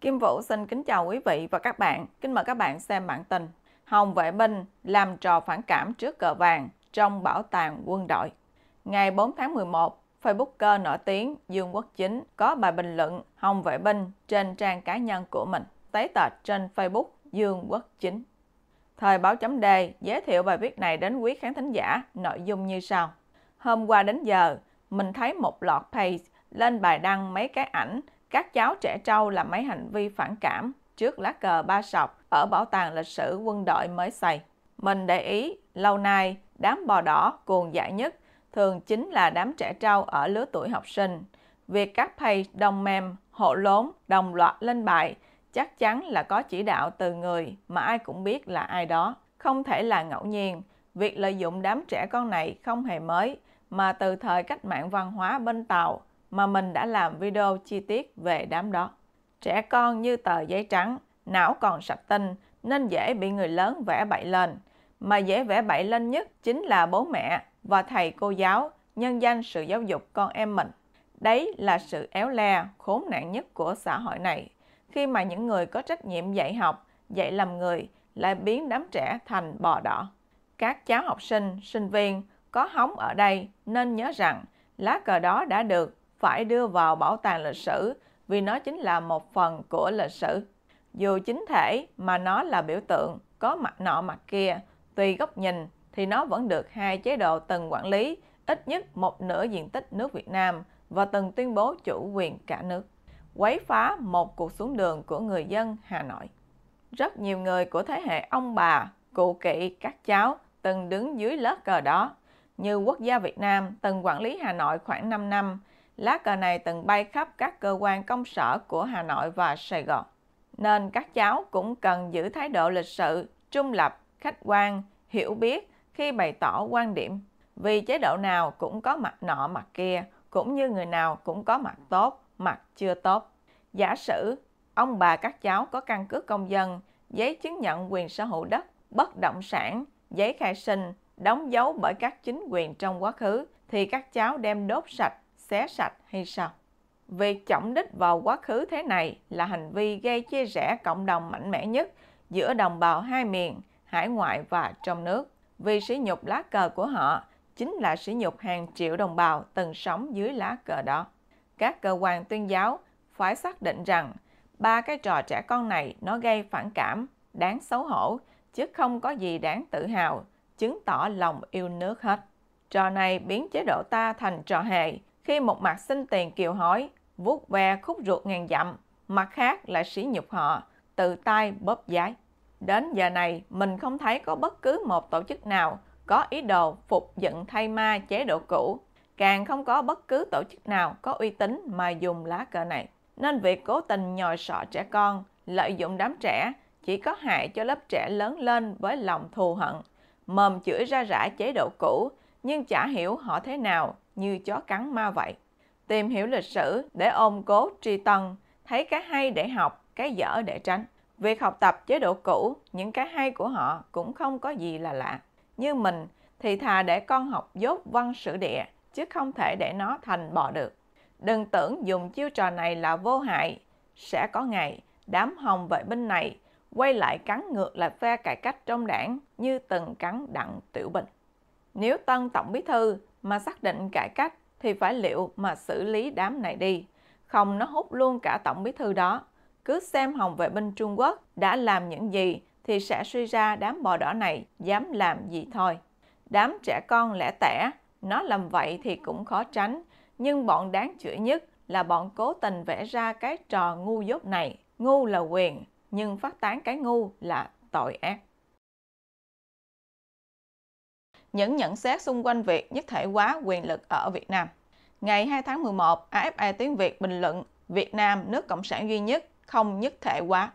Kim Vũ xin kính chào quý vị và các bạn. Kính mời các bạn xem bản tin. Hồng Vệ Binh làm trò phản cảm trước cờ vàng trong bảo tàng quân đội. Ngày 4 tháng 11, Facebooker nổi tiếng Dương Quốc Chính có bài bình luận Hồng Vệ Binh trên trang cá nhân của mình, tế tệt trên Facebook Dương Quốc Chính. Thời báo chấm đề giới thiệu bài viết này đến quý khán thính giả nội dung như sau. Hôm qua đến giờ, mình thấy một loạt page lên bài đăng mấy cái ảnh các cháu trẻ trâu làm mấy hành vi phản cảm trước lá cờ ba sọc ở Bảo tàng Lịch sử Quân đội mới xây. Mình để ý, lâu nay, đám bò đỏ cuồng dại nhất thường chính là đám trẻ trâu ở lứa tuổi học sinh. Việc các thầy đồng mềm, hộ lốn, đồng loạt lên bài chắc chắn là có chỉ đạo từ người mà ai cũng biết là ai đó. Không thể là ngẫu nhiên, việc lợi dụng đám trẻ con này không hề mới, mà từ thời cách mạng văn hóa bên Tàu mà mình đã làm video chi tiết về đám đó. Trẻ con như tờ giấy trắng, não còn sạch tinh nên dễ bị người lớn vẽ bậy lên. Mà dễ vẽ bậy lên nhất chính là bố mẹ và thầy cô giáo nhân danh sự giáo dục con em mình. Đấy là sự éo le, khốn nạn nhất của xã hội này. Khi mà những người có trách nhiệm dạy học, dạy làm người lại biến đám trẻ thành bò đỏ. Các cháu học sinh, sinh viên có hóng ở đây nên nhớ rằng lá cờ đó đã được phải đưa vào bảo tàng lịch sử vì nó chính là một phần của lịch sử. Dù chính thể mà nó là biểu tượng, có mặt nọ mặt kia, tùy góc nhìn thì nó vẫn được hai chế độ từng quản lý ít nhất một nửa diện tích nước Việt Nam và từng tuyên bố chủ quyền cả nước. Quấy phá một cuộc xuống đường của người dân Hà Nội. Rất nhiều người của thế hệ ông bà, cụ kỵ, các cháu từng đứng dưới lớp cờ đó. Như quốc gia Việt Nam từng quản lý Hà Nội khoảng 5 năm Lá cờ này từng bay khắp các cơ quan công sở của Hà Nội và Sài Gòn. Nên các cháu cũng cần giữ thái độ lịch sự, trung lập, khách quan, hiểu biết khi bày tỏ quan điểm. Vì chế độ nào cũng có mặt nọ mặt kia, cũng như người nào cũng có mặt tốt, mặt chưa tốt. Giả sử ông bà các cháu có căn cước công dân, giấy chứng nhận quyền sở hữu đất, bất động sản, giấy khai sinh, đóng dấu bởi các chính quyền trong quá khứ, thì các cháu đem đốt sạch xé sạch hay sao? Việc chỏng đích vào quá khứ thế này là hành vi gây chia rẽ cộng đồng mạnh mẽ nhất giữa đồng bào hai miền, hải ngoại và trong nước. Vì sỉ nhục lá cờ của họ chính là sỉ nhục hàng triệu đồng bào từng sống dưới lá cờ đó. Các cơ quan tuyên giáo phải xác định rằng ba cái trò trẻ con này nó gây phản cảm, đáng xấu hổ, chứ không có gì đáng tự hào, chứng tỏ lòng yêu nước hết. Trò này biến chế độ ta thành trò hề, khi một mặt xin tiền kiều hối, vuốt ve khúc ruột ngàn dặm, mặt khác lại sỉ nhục họ, tự tay bóp giái. Đến giờ này, mình không thấy có bất cứ một tổ chức nào có ý đồ phục dựng thay ma chế độ cũ, càng không có bất cứ tổ chức nào có uy tín mà dùng lá cờ này. Nên việc cố tình nhòi sọ trẻ con, lợi dụng đám trẻ chỉ có hại cho lớp trẻ lớn lên với lòng thù hận, mồm chửi ra rã chế độ cũ nhưng chả hiểu họ thế nào như chó cắn ma vậy. Tìm hiểu lịch sử để ôm cố tri tân, thấy cái hay để học, cái dở để tránh. Việc học tập chế độ cũ, những cái hay của họ cũng không có gì là lạ. Như mình thì thà để con học dốt văn sử địa, chứ không thể để nó thành bò được. Đừng tưởng dùng chiêu trò này là vô hại. Sẽ có ngày, đám hồng vệ binh này quay lại cắn ngược lại phe cải cách trong đảng như từng cắn đặng tiểu bình. Nếu tân tổng bí thư mà xác định cải cách thì phải liệu mà xử lý đám này đi. Không nó hút luôn cả tổng bí thư đó. Cứ xem Hồng vệ binh Trung Quốc đã làm những gì thì sẽ suy ra đám bò đỏ này dám làm gì thôi. Đám trẻ con lẻ tẻ, nó làm vậy thì cũng khó tránh, nhưng bọn đáng chửi nhất là bọn cố tình vẽ ra cái trò ngu dốt này. Ngu là quyền, nhưng phát tán cái ngu là tội ác những nhận xét xung quanh việc nhất thể hóa quyền lực ở Việt Nam. Ngày 2 tháng 11, AFA tiếng Việt bình luận Việt Nam nước cộng sản duy nhất không nhất thể hóa.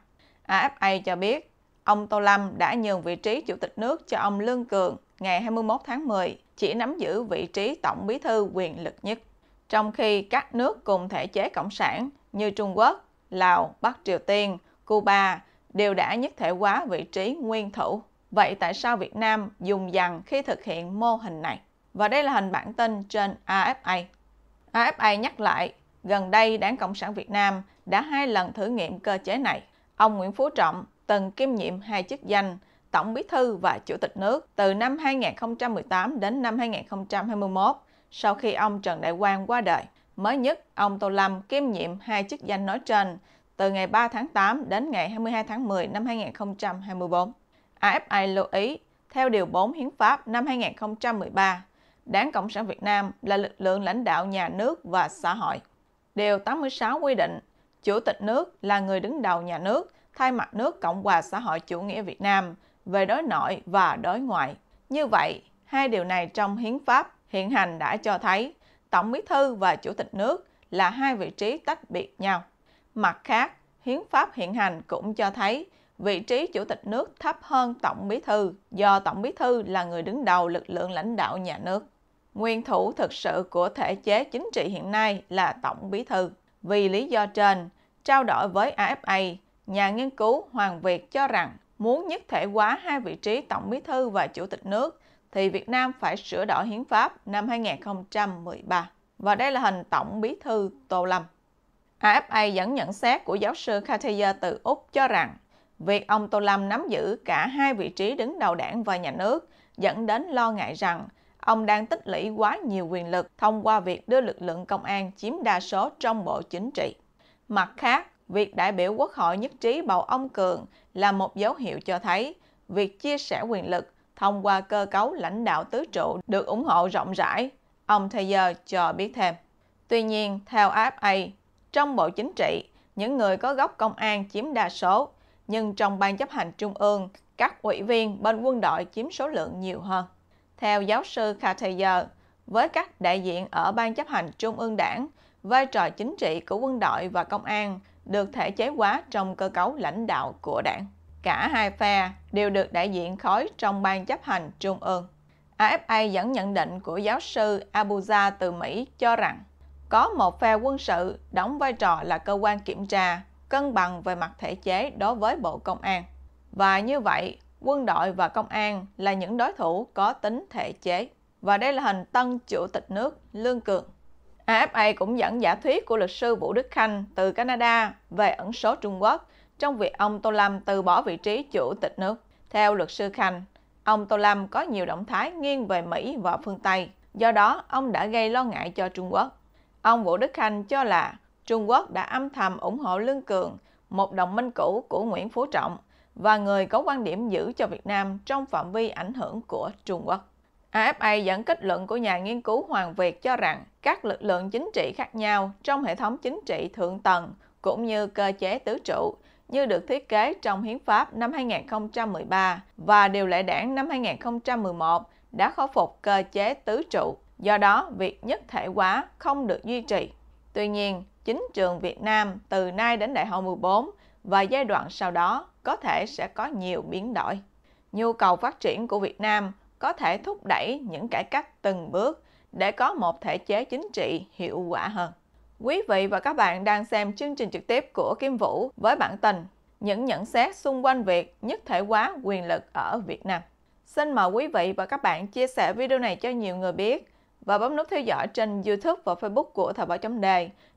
AFA cho biết ông Tô Lâm đã nhường vị trí chủ tịch nước cho ông Lương Cường ngày 21 tháng 10, chỉ nắm giữ vị trí tổng bí thư quyền lực nhất. Trong khi các nước cùng thể chế cộng sản như Trung Quốc, Lào, Bắc Triều Tiên, Cuba đều đã nhất thể hóa vị trí nguyên thủ. Vậy tại sao Việt Nam dùng dằn khi thực hiện mô hình này? Và đây là hình bản tin trên AFA. AFA nhắc lại, gần đây Đảng Cộng sản Việt Nam đã hai lần thử nghiệm cơ chế này. Ông Nguyễn Phú Trọng từng kiêm nhiệm hai chức danh Tổng Bí thư và Chủ tịch nước từ năm 2018 đến năm 2021 sau khi ông Trần Đại Quang qua đời. Mới nhất, ông Tô Lâm kiêm nhiệm hai chức danh nói trên từ ngày 3 tháng 8 đến ngày 22 tháng 10 năm 2024. AFI lưu ý, theo Điều 4 Hiến pháp năm 2013, Đảng Cộng sản Việt Nam là lực lượng lãnh đạo nhà nước và xã hội. Điều 86 quy định, Chủ tịch nước là người đứng đầu nhà nước thay mặt nước Cộng hòa xã hội chủ nghĩa Việt Nam về đối nội và đối ngoại. Như vậy, hai điều này trong hiến pháp hiện hành đã cho thấy Tổng Bí thư và Chủ tịch nước là hai vị trí tách biệt nhau. Mặt khác, hiến pháp hiện hành cũng cho thấy vị trí chủ tịch nước thấp hơn tổng bí thư do tổng bí thư là người đứng đầu lực lượng lãnh đạo nhà nước. Nguyên thủ thực sự của thể chế chính trị hiện nay là tổng bí thư. Vì lý do trên, trao đổi với AFA, nhà nghiên cứu Hoàng Việt cho rằng muốn nhất thể hóa hai vị trí tổng bí thư và chủ tịch nước thì Việt Nam phải sửa đổi hiến pháp năm 2013. Và đây là hình tổng bí thư Tô Lâm. AFA dẫn nhận xét của giáo sư Katia từ Úc cho rằng Việc ông Tô Lâm nắm giữ cả hai vị trí đứng đầu đảng và nhà nước dẫn đến lo ngại rằng ông đang tích lũy quá nhiều quyền lực thông qua việc đưa lực lượng công an chiếm đa số trong bộ chính trị. Mặt khác, việc đại biểu quốc hội nhất trí bầu ông Cường là một dấu hiệu cho thấy việc chia sẻ quyền lực thông qua cơ cấu lãnh đạo tứ trụ được ủng hộ rộng rãi, ông Thayer cho biết thêm. Tuy nhiên, theo AFA, trong bộ chính trị, những người có gốc công an chiếm đa số nhưng trong ban chấp hành trung ương, các ủy viên bên quân đội chiếm số lượng nhiều hơn. Theo giáo sư Khateyer, với các đại diện ở ban chấp hành trung ương đảng, vai trò chính trị của quân đội và công an được thể chế hóa trong cơ cấu lãnh đạo của đảng. Cả hai phe đều được đại diện khói trong ban chấp hành trung ương. AFA dẫn nhận định của giáo sư Abuja từ Mỹ cho rằng có một phe quân sự đóng vai trò là cơ quan kiểm tra cân bằng về mặt thể chế đối với Bộ Công an. Và như vậy, quân đội và công an là những đối thủ có tính thể chế. Và đây là hình tân chủ tịch nước Lương Cường. AFA cũng dẫn giả thuyết của luật sư Vũ Đức Khanh từ Canada về ẩn số Trung Quốc trong việc ông Tô Lâm từ bỏ vị trí chủ tịch nước. Theo luật sư Khanh, ông Tô Lâm có nhiều động thái nghiêng về Mỹ và phương Tây, do đó ông đã gây lo ngại cho Trung Quốc. Ông Vũ Đức Khanh cho là Trung Quốc đã âm thầm ủng hộ Lương Cường, một đồng minh cũ của Nguyễn Phú Trọng và người có quan điểm giữ cho Việt Nam trong phạm vi ảnh hưởng của Trung Quốc. AFA dẫn kết luận của nhà nghiên cứu Hoàng Việt cho rằng các lực lượng chính trị khác nhau trong hệ thống chính trị thượng tầng cũng như cơ chế tứ trụ như được thiết kế trong Hiến pháp năm 2013 và Điều lệ đảng năm 2011 đã khôi phục cơ chế tứ trụ. Do đó, việc nhất thể hóa không được duy trì. Tuy nhiên, chính trường Việt Nam từ nay đến đại hội 14 và giai đoạn sau đó có thể sẽ có nhiều biến đổi. Nhu cầu phát triển của Việt Nam có thể thúc đẩy những cải cách từng bước để có một thể chế chính trị hiệu quả hơn. Quý vị và các bạn đang xem chương trình trực tiếp của Kim Vũ với bản tin những nhận xét xung quanh việc nhất thể hóa quyền lực ở Việt Nam. Xin mời quý vị và các bạn chia sẻ video này cho nhiều người biết và bấm nút theo dõi trên YouTube và Facebook của Thời báo chấm đề